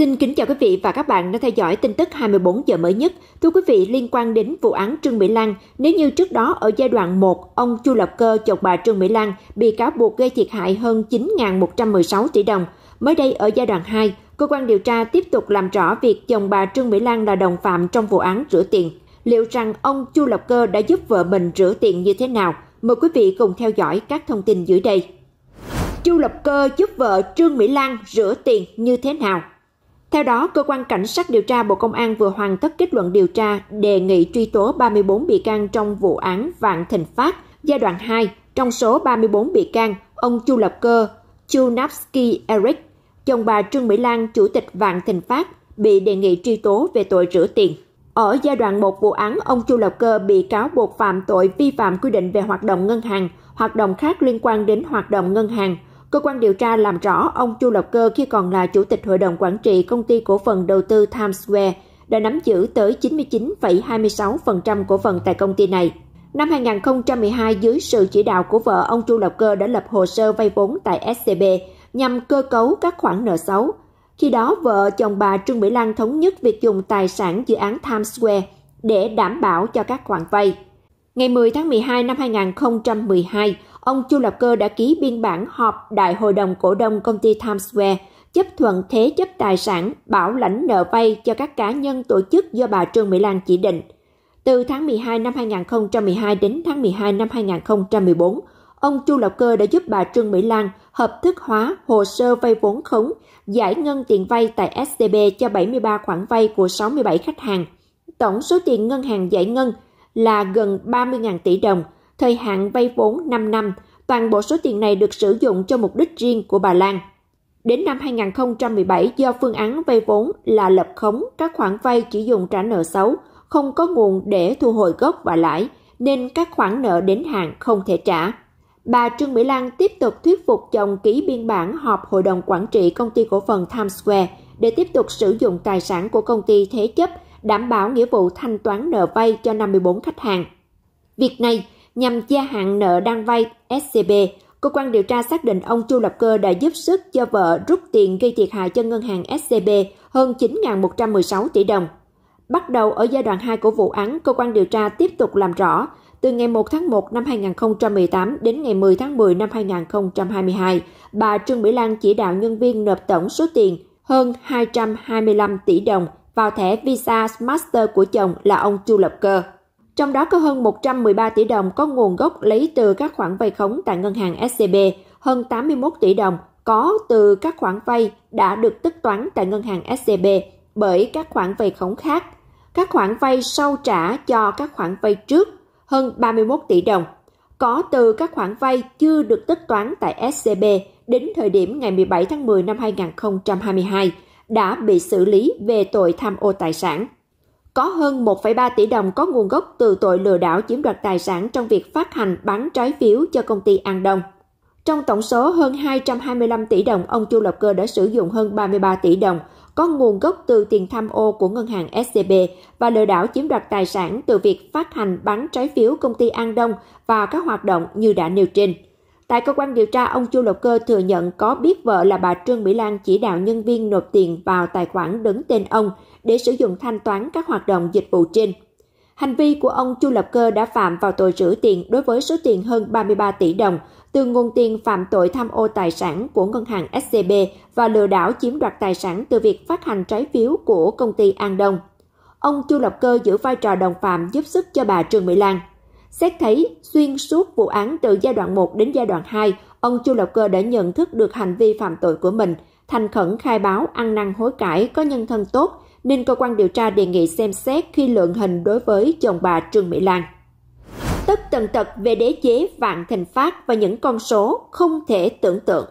Xin kính chào quý vị và các bạn đã theo dõi tin tức 24 giờ mới nhất. Thưa quý vị, liên quan đến vụ án Trương Mỹ Lan, nếu như trước đó ở giai đoạn 1, ông Chu Lập Cơ chồng bà Trương Mỹ Lan bị cáo buộc gây thiệt hại hơn 9.116 tỷ đồng. Mới đây ở giai đoạn 2, cơ quan điều tra tiếp tục làm rõ việc chồng bà Trương Mỹ Lan là đồng phạm trong vụ án rửa tiền. Liệu rằng ông Chu Lập Cơ đã giúp vợ mình rửa tiền như thế nào? Mời quý vị cùng theo dõi các thông tin dưới đây. Chu Lập Cơ giúp vợ Trương Mỹ Lan rửa tiền như thế nào? Theo đó, Cơ quan Cảnh sát điều tra Bộ Công an vừa hoàn tất kết luận điều tra đề nghị truy tố 34 bị can trong vụ án Vạn Thịnh Phát giai đoạn 2. Trong số 34 bị can, ông Chu Lập Cơ, Chu Napsky Eric, chồng bà Trương Mỹ Lan, chủ tịch Vạn Thịnh Phát, bị đề nghị truy tố về tội rửa tiền. Ở giai đoạn một vụ án, ông Chu Lập Cơ bị cáo buộc phạm tội vi phạm quy định về hoạt động ngân hàng, hoạt động khác liên quan đến hoạt động ngân hàng – Cơ quan điều tra làm rõ ông Chu Lập Cơ khi còn là chủ tịch hội đồng quản trị công ty cổ phần đầu tư Times Square đã nắm giữ tới 99,26% cổ phần tại công ty này. Năm 2012, dưới sự chỉ đạo của vợ, ông Chu Lập Cơ đã lập hồ sơ vay vốn tại SCB nhằm cơ cấu các khoản nợ xấu. Khi đó, vợ chồng bà Trương Mỹ Lan thống nhất việc dùng tài sản dự án Times Square để đảm bảo cho các khoản vay. Ngày 10 tháng 12 năm 2012, ông Chu Lập Cơ đã ký biên bản họp Đại hội đồng cổ đông công ty Times Square chấp thuận thế chấp tài sản, bảo lãnh nợ vay cho các cá nhân tổ chức do bà Trương Mỹ Lan chỉ định. Từ tháng 12 năm 2012 đến tháng 12 năm 2014, ông Chu Lập Cơ đã giúp bà Trương Mỹ Lan hợp thức hóa hồ sơ vay vốn khống, giải ngân tiền vay tại STB cho 73 khoản vay của 67 khách hàng. Tổng số tiền ngân hàng giải ngân là gần 30.000 tỷ đồng – thời hạn vay vốn 5 năm. Toàn bộ số tiền này được sử dụng cho mục đích riêng của bà Lan. Đến năm 2017, do phương án vay vốn là lập khống, các khoản vay chỉ dùng trả nợ xấu, không có nguồn để thu hồi gốc và lãi, nên các khoản nợ đến hạn không thể trả. Bà Trương Mỹ Lan tiếp tục thuyết phục chồng ký biên bản họp hội đồng quản trị công ty cổ phần Times Square để tiếp tục sử dụng tài sản của công ty thế chấp, đảm bảo nghĩa vụ thanh toán nợ vay cho 54 khách hàng. Việc này nhằm gia hạn nợ đang vay SCB. Cơ quan điều tra xác định ông Chu Lập Cơ đã giúp sức cho vợ rút tiền gây thiệt hại cho ngân hàng SCB hơn 9.116 tỷ đồng. Bắt đầu ở giai đoạn 2 của vụ án, cơ quan điều tra tiếp tục làm rõ từ ngày 1 tháng 1 năm 2018 đến ngày 10 tháng 10 năm 2022, bà Trương Mỹ Lan chỉ đạo nhân viên nộp tổng số tiền hơn 225 tỷ đồng vào thẻ Visa Master của chồng là ông Chu Lập Cơ. Trong đó có hơn 113 tỷ đồng có nguồn gốc lấy từ các khoản vay khống tại ngân hàng SCB, hơn 81 tỷ đồng có từ các khoản vay đã được tất toán tại ngân hàng SCB bởi các khoản vay khống khác. Các khoản vay sau trả cho các khoản vay trước hơn 31 tỷ đồng có từ các khoản vay chưa được tất toán tại SCB đến thời điểm ngày 17 tháng 10 năm 2022 đã bị xử lý về tội tham ô tài sản có hơn 1,3 tỷ đồng có nguồn gốc từ tội lừa đảo chiếm đoạt tài sản trong việc phát hành bán trái phiếu cho công ty An Đông. Trong tổng số hơn 225 tỷ đồng, ông Chu Lập Cơ đã sử dụng hơn 33 tỷ đồng có nguồn gốc từ tiền tham ô của ngân hàng SCB và lừa đảo chiếm đoạt tài sản từ việc phát hành bán trái phiếu công ty An Đông và các hoạt động như đã nêu trên. Tại cơ quan điều tra, ông Chu Lộc Cơ thừa nhận có biết vợ là bà Trương Mỹ Lan chỉ đạo nhân viên nộp tiền vào tài khoản đứng tên ông – để sử dụng thanh toán các hoạt động dịch vụ trên. Hành vi của ông Chu Lập Cơ đã phạm vào tội rửa tiền đối với số tiền hơn 33 tỷ đồng từ nguồn tiền phạm tội tham ô tài sản của ngân hàng SCB và lừa đảo chiếm đoạt tài sản từ việc phát hành trái phiếu của công ty An Đông. Ông Chu Lập Cơ giữ vai trò đồng phạm giúp sức cho bà Trương Mỹ Lan. Xét thấy, xuyên suốt vụ án từ giai đoạn 1 đến giai đoạn 2, ông Chu Lập Cơ đã nhận thức được hành vi phạm tội của mình, thành khẩn khai báo ăn năn hối cải có nhân thân tốt, nên cơ quan điều tra đề nghị xem xét khi lượng hình đối với chồng bà Trương Mỹ Lan. Tất tần tật về đế chế vạn thành phát và những con số không thể tưởng tượng.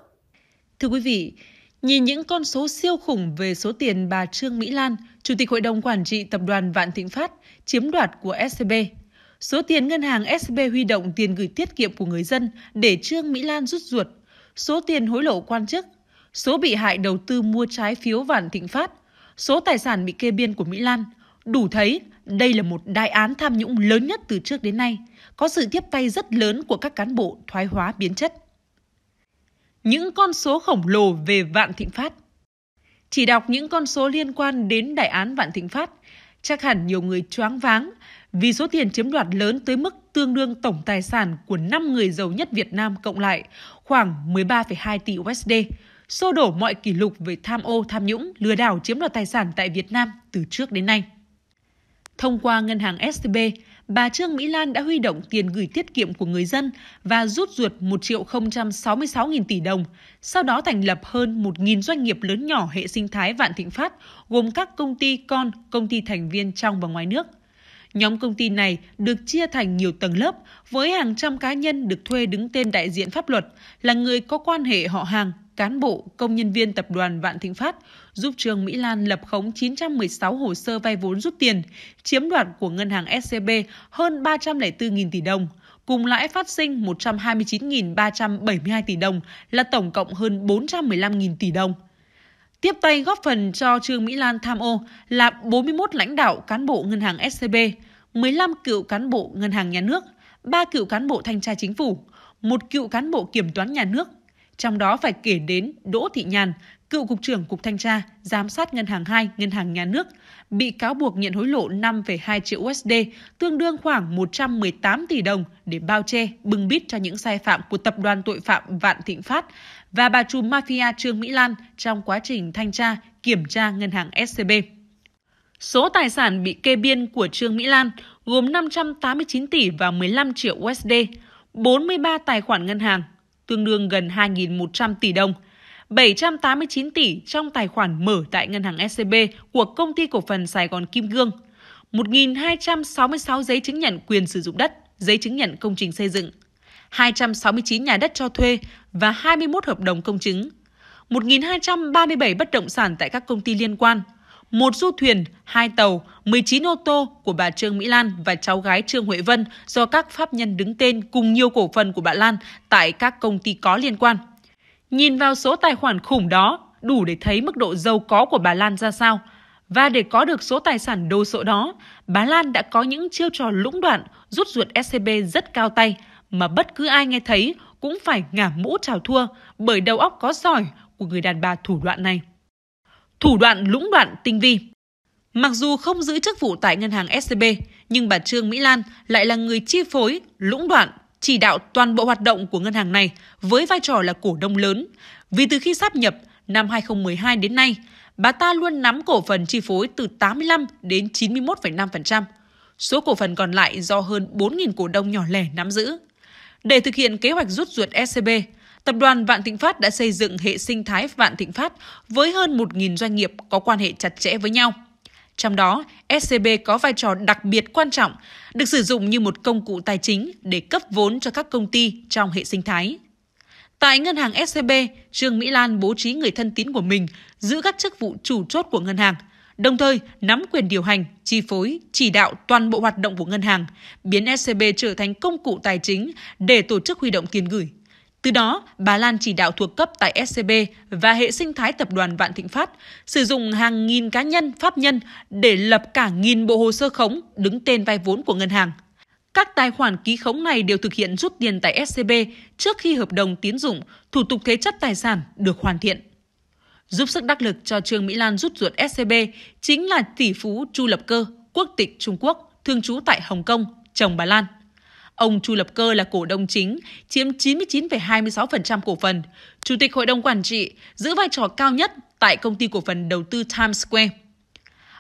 Thưa quý vị, nhìn những con số siêu khủng về số tiền bà Trương Mỹ Lan, Chủ tịch Hội đồng Quản trị Tập đoàn Vạn Thịnh Phát, chiếm đoạt của SCB, số tiền ngân hàng SCB huy động tiền gửi tiết kiệm của người dân để Trương Mỹ Lan rút ruột, số tiền hối lộ quan chức, số bị hại đầu tư mua trái phiếu Vạn Thịnh Phát số tài sản bị kê biên của Mỹ Lan, đủ thấy đây là một đại án tham nhũng lớn nhất từ trước đến nay, có sự tiếp tay rất lớn của các cán bộ thoái hóa biến chất. Những con số khổng lồ về Vạn Thịnh Phát Chỉ đọc những con số liên quan đến đại án Vạn Thịnh Phát, chắc hẳn nhiều người choáng váng vì số tiền chiếm đoạt lớn tới mức tương đương tổng tài sản của 5 người giàu nhất Việt Nam cộng lại khoảng 13,2 tỷ USD, xô đổ mọi kỷ lục về tham ô, tham nhũng, lừa đảo chiếm đoạt tài sản tại Việt Nam từ trước đến nay. Thông qua ngân hàng STB, bà Trương Mỹ Lan đã huy động tiền gửi tiết kiệm của người dân và rút ruột 1 triệu 066 nghìn tỷ đồng, sau đó thành lập hơn 1.000 doanh nghiệp lớn nhỏ hệ sinh thái Vạn Thịnh Phát, gồm các công ty con, công ty thành viên trong và ngoài nước. Nhóm công ty này được chia thành nhiều tầng lớp với hàng trăm cá nhân được thuê đứng tên đại diện pháp luật là người có quan hệ họ hàng cán bộ, công nhân viên tập đoàn Vạn Thịnh Phát, giúp Trương Mỹ Lan lập khống 916 hồ sơ vay vốn rút tiền, chiếm đoạt của ngân hàng SCB hơn 304.000 tỷ đồng, cùng lãi phát sinh 129.372 tỷ đồng là tổng cộng hơn 415.000 tỷ đồng. Tiếp tay góp phần cho Trương Mỹ Lan tham ô là 41 lãnh đạo cán bộ ngân hàng SCB, 15 cựu cán bộ ngân hàng nhà nước, 3 cựu cán bộ thanh tra chính phủ, một cựu cán bộ kiểm toán nhà nước trong đó phải kể đến Đỗ Thị Nhàn, cựu cục trưởng Cục Thanh tra, Giám sát Ngân hàng 2, Ngân hàng Nhà nước, bị cáo buộc nhận hối lộ 5,2 triệu USD, tương đương khoảng 118 tỷ đồng để bao che, bưng bít cho những sai phạm của tập đoàn tội phạm Vạn Thịnh Phát và bà trùm mafia Trương Mỹ Lan trong quá trình thanh tra, kiểm tra ngân hàng SCB. Số tài sản bị kê biên của Trương Mỹ Lan gồm 589 tỷ và 15 triệu USD, 43 tài khoản ngân hàng, tương đương gần 2.100 tỷ đồng, 789 tỷ trong tài khoản mở tại ngân hàng SCB e của công ty cổ phần Sài Gòn Kim Gương, 1.266 giấy chứng nhận quyền sử dụng đất, giấy chứng nhận công trình xây dựng, 269 nhà đất cho thuê và 21 hợp đồng công chứng, 1.237 bất động sản tại các công ty liên quan – một du thuyền, hai tàu, 19 ô tô của bà Trương Mỹ Lan và cháu gái Trương Huệ Vân do các pháp nhân đứng tên cùng nhiều cổ phần của bà Lan tại các công ty có liên quan. Nhìn vào số tài khoản khủng đó, đủ để thấy mức độ giàu có của bà Lan ra sao. Và để có được số tài sản đồ sộ đó, bà Lan đã có những chiêu trò lũng đoạn rút ruột SCB rất cao tay mà bất cứ ai nghe thấy cũng phải ngả mũ chào thua bởi đầu óc có giỏi của người đàn bà thủ đoạn này thủ đoạn lũng đoạn tinh vi. Mặc dù không giữ chức vụ tại ngân hàng SCB, nhưng bà Trương Mỹ Lan lại là người chi phối, lũng đoạn, chỉ đạo toàn bộ hoạt động của ngân hàng này với vai trò là cổ đông lớn. Vì từ khi sắp nhập năm 2012 đến nay, bà ta luôn nắm cổ phần chi phối từ 85 đến 91,5%. Số cổ phần còn lại do hơn 4.000 cổ đông nhỏ lẻ nắm giữ. Để thực hiện kế hoạch rút ruột SCB, Tập đoàn Vạn Thịnh Phát đã xây dựng hệ sinh thái Vạn Thịnh Phát với hơn 1.000 doanh nghiệp có quan hệ chặt chẽ với nhau. Trong đó, SCB có vai trò đặc biệt quan trọng, được sử dụng như một công cụ tài chính để cấp vốn cho các công ty trong hệ sinh thái. Tại ngân hàng SCB, Trương Mỹ Lan bố trí người thân tín của mình giữ các chức vụ chủ chốt của ngân hàng, đồng thời nắm quyền điều hành, chi phối, chỉ đạo toàn bộ hoạt động của ngân hàng, biến SCB trở thành công cụ tài chính để tổ chức huy động tiền gửi từ đó, bà Lan chỉ đạo thuộc cấp tại SCB và hệ sinh thái tập đoàn Vạn Thịnh Phát sử dụng hàng nghìn cá nhân, pháp nhân để lập cả nghìn bộ hồ sơ khống đứng tên vay vốn của ngân hàng. Các tài khoản ký khống này đều thực hiện rút tiền tại SCB trước khi hợp đồng tiến dụng, thủ tục thế chấp tài sản được hoàn thiện. Giúp sức đắc lực cho Trương Mỹ Lan rút ruột SCB chính là tỷ phú Chu Lập Cơ, quốc tịch Trung Quốc, thường trú tại Hồng Kông, chồng bà Lan. Ông Chu Lập Cơ là cổ đông chính, chiếm 99,26% cổ phần. Chủ tịch hội đồng quản trị giữ vai trò cao nhất tại công ty cổ phần đầu tư Times Square.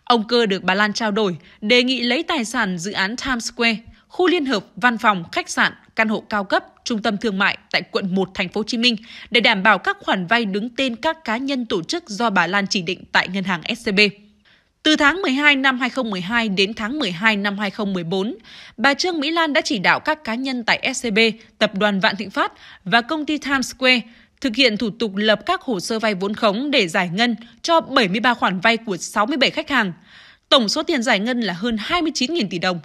Ông Cơ được bà Lan trao đổi, đề nghị lấy tài sản dự án Times Square, khu liên hợp, văn phòng, khách sạn, căn hộ cao cấp, trung tâm thương mại tại quận 1 thành phố Hồ Chí Minh để đảm bảo các khoản vay đứng tên các cá nhân tổ chức do bà Lan chỉ định tại ngân hàng SCB. Từ tháng 12 năm 2012 đến tháng 12 năm 2014, bà Trương Mỹ Lan đã chỉ đạo các cá nhân tại SCB, Tập đoàn Vạn Thịnh Phát và công ty Times Square thực hiện thủ tục lập các hồ sơ vay vốn khống để giải ngân cho 73 khoản vay của 67 khách hàng. Tổng số tiền giải ngân là hơn 29.000 tỷ đồng.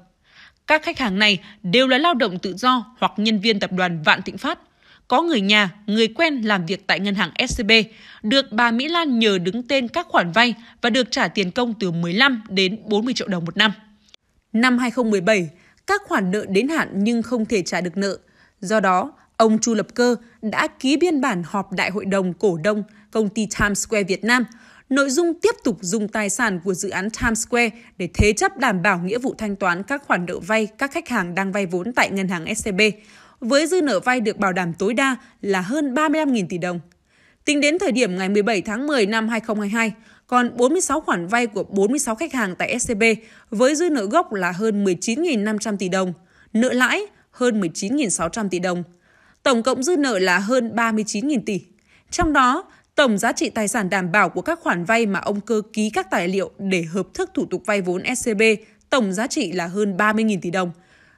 Các khách hàng này đều là lao động tự do hoặc nhân viên tập đoàn Vạn Thịnh Phát – có người nhà, người quen làm việc tại ngân hàng SCB, được bà Mỹ Lan nhờ đứng tên các khoản vay và được trả tiền công từ 15 đến 40 triệu đồng một năm. Năm 2017, các khoản nợ đến hạn nhưng không thể trả được nợ. Do đó, ông Chu Lập Cơ đã ký biên bản họp Đại hội đồng cổ đông công ty Times Square Việt Nam, nội dung tiếp tục dùng tài sản của dự án Times Square để thế chấp đảm bảo nghĩa vụ thanh toán các khoản nợ vay các khách hàng đang vay vốn tại ngân hàng SCB, với dư nợ vay được bảo đảm tối đa là hơn 35.000 tỷ đồng. Tính đến thời điểm ngày 17 tháng 10 năm 2022, còn 46 khoản vay của 46 khách hàng tại SCB với dư nợ gốc là hơn 19.500 tỷ đồng, nợ lãi hơn 19.600 tỷ đồng. Tổng cộng dư nợ là hơn 39.000 tỷ. Trong đó, tổng giá trị tài sản đảm bảo của các khoản vay mà ông Cơ ký các tài liệu để hợp thức thủ tục vay vốn SCB tổng giá trị là hơn 30.000 tỷ đồng.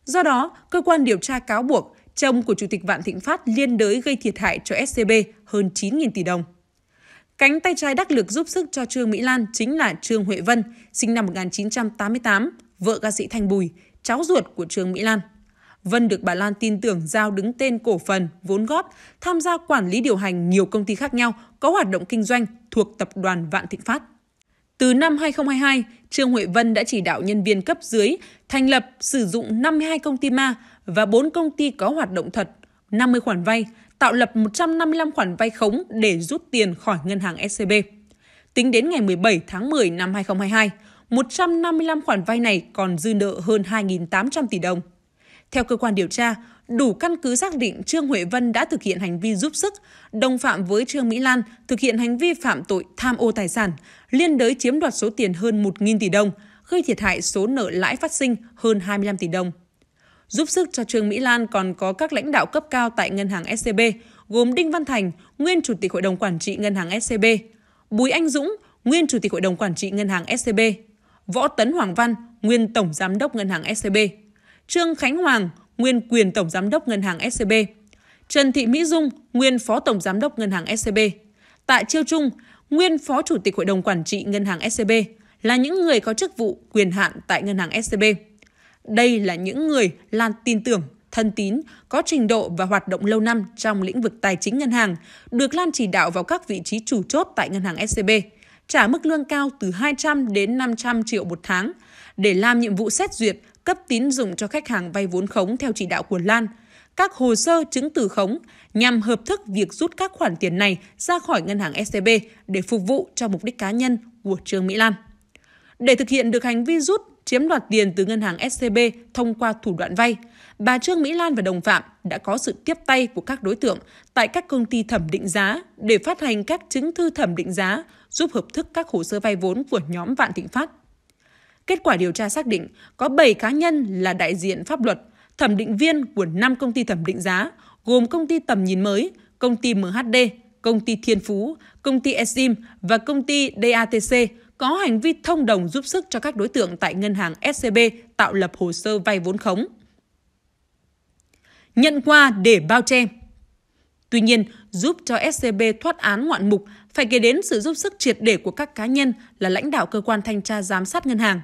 Do đó, cơ quan điều tra cáo buộc chồng của Chủ tịch Vạn Thịnh Phát liên đới gây thiệt hại cho SCB hơn 9.000 tỷ đồng. Cánh tay trái đắc lực giúp sức cho Trương Mỹ Lan chính là Trương Huệ Vân, sinh năm 1988, vợ ca sĩ Thanh Bùi, cháu ruột của Trương Mỹ Lan. Vân được bà Lan tin tưởng giao đứng tên cổ phần, vốn góp, tham gia quản lý điều hành nhiều công ty khác nhau có hoạt động kinh doanh thuộc tập đoàn Vạn Thịnh Phát. Từ năm 2022, Trương Huệ Vân đã chỉ đạo nhân viên cấp dưới thành lập, sử dụng 52 công ty ma và 4 công ty có hoạt động thật, 50 khoản vay, tạo lập 155 khoản vay khống để rút tiền khỏi ngân hàng SCB. Tính đến ngày 17 tháng 10 năm 2022, 155 khoản vay này còn dư nợ hơn 2.800 tỷ đồng. Theo cơ quan điều tra, đủ căn cứ xác định Trương Huệ Vân đã thực hiện hành vi giúp sức, đồng phạm với Trương Mỹ Lan thực hiện hành vi phạm tội tham ô tài sản, liên đới chiếm đoạt số tiền hơn 1.000 tỷ đồng, gây thiệt hại số nợ lãi phát sinh hơn 25 tỷ đồng. Giúp sức cho Trương Mỹ Lan còn có các lãnh đạo cấp cao tại ngân hàng SCB, gồm Đinh Văn Thành, nguyên chủ tịch hội đồng quản trị ngân hàng SCB, Bùi Anh Dũng, nguyên chủ tịch hội đồng quản trị ngân hàng SCB, Võ Tấn Hoàng Văn, nguyên tổng giám đốc ngân hàng SCB, Trương Khánh Hoàng, nguyên quyền tổng giám đốc ngân hàng SCB, Trần Thị Mỹ Dung, nguyên phó tổng giám đốc ngân hàng SCB. Tại Chiêu Trung, nguyên phó chủ tịch hội đồng quản trị ngân hàng SCB là những người có chức vụ quyền hạn tại ngân hàng SCB. Đây là những người Lan tin tưởng, thân tín, có trình độ và hoạt động lâu năm trong lĩnh vực tài chính ngân hàng, được Lan chỉ đạo vào các vị trí chủ chốt tại ngân hàng SCB, trả mức lương cao từ 200 đến 500 triệu một tháng để làm nhiệm vụ xét duyệt, cấp tín dụng cho khách hàng vay vốn khống theo chỉ đạo của Lan – các hồ sơ chứng từ khống nhằm hợp thức việc rút các khoản tiền này ra khỏi ngân hàng SCB để phục vụ cho mục đích cá nhân của Trương Mỹ Lan. Để thực hiện được hành vi rút chiếm đoạt tiền từ ngân hàng SCB thông qua thủ đoạn vay, bà Trương Mỹ Lan và đồng phạm đã có sự tiếp tay của các đối tượng tại các công ty thẩm định giá để phát hành các chứng thư thẩm định giá giúp hợp thức các hồ sơ vay vốn của nhóm Vạn Thịnh Phát. Kết quả điều tra xác định có 7 cá nhân là đại diện pháp luật, thẩm định viên của 5 công ty thẩm định giá, gồm công ty Tầm Nhìn Mới, công ty MHD, công ty Thiên Phú, công ty Esim và công ty DATC – có hành vi thông đồng giúp sức cho các đối tượng tại ngân hàng SCB tạo lập hồ sơ vay vốn khống. Nhận qua để bao che Tuy nhiên, giúp cho SCB thoát án ngoạn mục phải kể đến sự giúp sức triệt để của các cá nhân là lãnh đạo cơ quan thanh tra giám sát ngân hàng.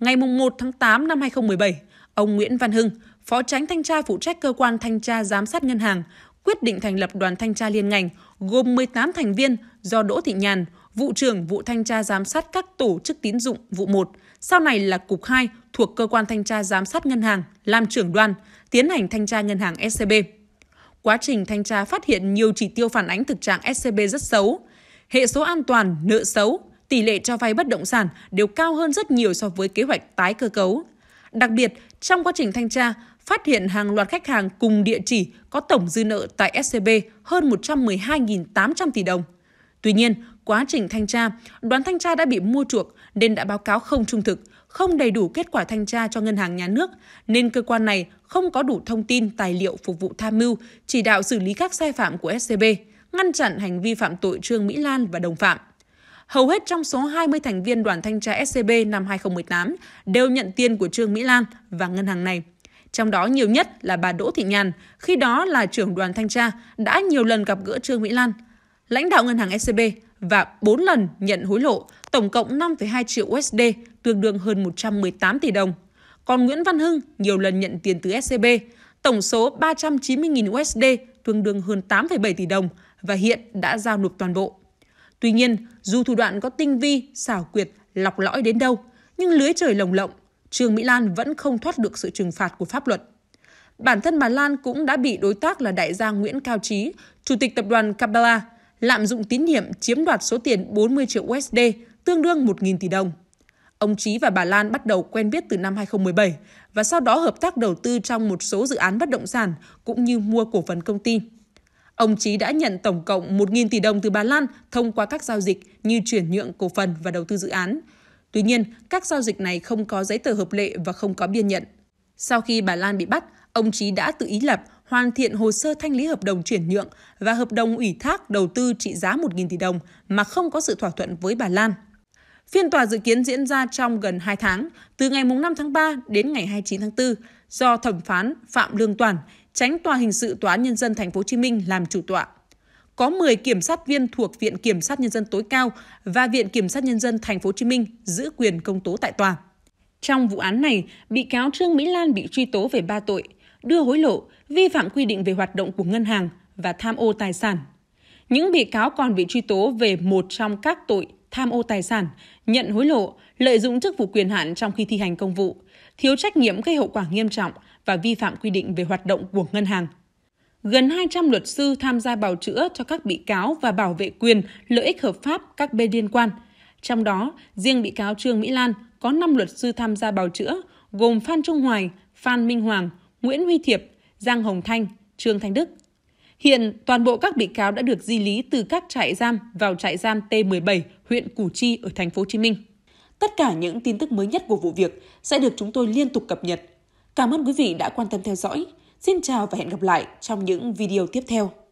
Ngày 1 tháng 8 năm 2017, ông Nguyễn Văn Hưng, Phó tránh thanh tra phụ trách cơ quan thanh tra giám sát ngân hàng, quyết định thành lập đoàn thanh tra liên ngành gồm 18 thành viên do Đỗ Thị Nhàn, vụ trưởng vụ thanh tra giám sát các tổ chức tín dụng vụ 1, sau này là cục 2 thuộc cơ quan thanh tra giám sát ngân hàng, làm trưởng đoàn, tiến hành thanh tra ngân hàng SCB. Quá trình thanh tra phát hiện nhiều chỉ tiêu phản ánh thực trạng SCB rất xấu, hệ số an toàn, nợ xấu, tỷ lệ cho vay bất động sản đều cao hơn rất nhiều so với kế hoạch tái cơ cấu. Đặc biệt, trong quá trình thanh tra, phát hiện hàng loạt khách hàng cùng địa chỉ có tổng dư nợ tại SCB hơn 112.800 tỷ đồng. Tuy nhiên, quá trình thanh tra, đoàn thanh tra đã bị mua chuộc nên đã báo cáo không trung thực, không đầy đủ kết quả thanh tra cho ngân hàng nhà nước, nên cơ quan này không có đủ thông tin, tài liệu phục vụ tham mưu, chỉ đạo xử lý các sai phạm của SCB, ngăn chặn hành vi phạm tội Trương Mỹ Lan và đồng phạm. Hầu hết trong số 20 thành viên đoàn thanh tra SCB năm 2018 đều nhận tiền của Trương Mỹ Lan và ngân hàng này. Trong đó nhiều nhất là bà Đỗ Thị Nhàn, khi đó là trưởng đoàn thanh tra, đã nhiều lần gặp gỡ Trương Mỹ Lan. Lãnh đạo ngân hàng SCB và 4 lần nhận hối lộ, tổng cộng 5,2 triệu USD, tương đương hơn 118 tỷ đồng. Còn Nguyễn Văn Hưng nhiều lần nhận tiền từ SCB, e tổng số 390.000 USD, tương đương hơn 8,7 tỷ đồng và hiện đã giao nộp toàn bộ. Tuy nhiên, dù thủ đoạn có tinh vi, xảo quyệt, lọc lõi đến đâu, nhưng lưới trời lồng lộng, Trương Mỹ Lan vẫn không thoát được sự trừng phạt của pháp luật. Bản thân bà Lan cũng đã bị đối tác là đại gia Nguyễn Cao Trí, chủ tịch tập đoàn Capella, lạm dụng tín nhiệm chiếm đoạt số tiền 40 triệu USD, tương đương 1.000 tỷ đồng. Ông Trí và bà Lan bắt đầu quen biết từ năm 2017 và sau đó hợp tác đầu tư trong một số dự án bất động sản cũng như mua cổ phần công ty. Ông Trí đã nhận tổng cộng 1.000 tỷ đồng từ bà Lan thông qua các giao dịch như chuyển nhượng cổ phần và đầu tư dự án. Tuy nhiên, các giao dịch này không có giấy tờ hợp lệ và không có biên nhận. Sau khi bà Lan bị bắt, ông Trí đã tự ý lập hoàn thiện hồ sơ thanh lý hợp đồng chuyển nhượng và hợp đồng ủy thác đầu tư trị giá 1.000 tỷ đồng mà không có sự thỏa thuận với bà Lan. Phiên tòa dự kiến diễn ra trong gần 2 tháng, từ ngày 5 tháng 3 đến ngày 29 tháng 4, do thẩm phán Phạm Lương Toàn, tránh tòa hình sự Tòa án nhân dân thành phố Hồ Chí Minh làm chủ tọa. Có 10 kiểm sát viên thuộc Viện Kiểm sát nhân dân tối cao và Viện Kiểm sát nhân dân thành phố Hồ Chí Minh giữ quyền công tố tại tòa. Trong vụ án này, bị cáo Trương Mỹ Lan bị truy tố về 3 tội: đưa hối lộ, vi phạm quy định về hoạt động của ngân hàng và tham ô tài sản. Những bị cáo còn bị truy tố về một trong các tội tham ô tài sản, nhận hối lộ, lợi dụng chức vụ quyền hạn trong khi thi hành công vụ, thiếu trách nhiệm gây hậu quả nghiêm trọng và vi phạm quy định về hoạt động của ngân hàng. Gần 200 luật sư tham gia bào chữa cho các bị cáo và bảo vệ quyền, lợi ích hợp pháp các bên liên quan. Trong đó, riêng bị cáo Trương Mỹ Lan có 5 luật sư tham gia bào chữa, gồm Phan Trung Hoài, Phan Minh Hoàng, Nguyễn Huy Thiệp, Giang Hồng Thanh, Trương Thanh Đức. Hiện toàn bộ các bị cáo đã được di lý từ các trại giam vào trại giam T17, huyện Củ Chi ở thành phố Hồ Chí Minh. Tất cả những tin tức mới nhất của vụ việc sẽ được chúng tôi liên tục cập nhật. Cảm ơn quý vị đã quan tâm theo dõi. Xin chào và hẹn gặp lại trong những video tiếp theo.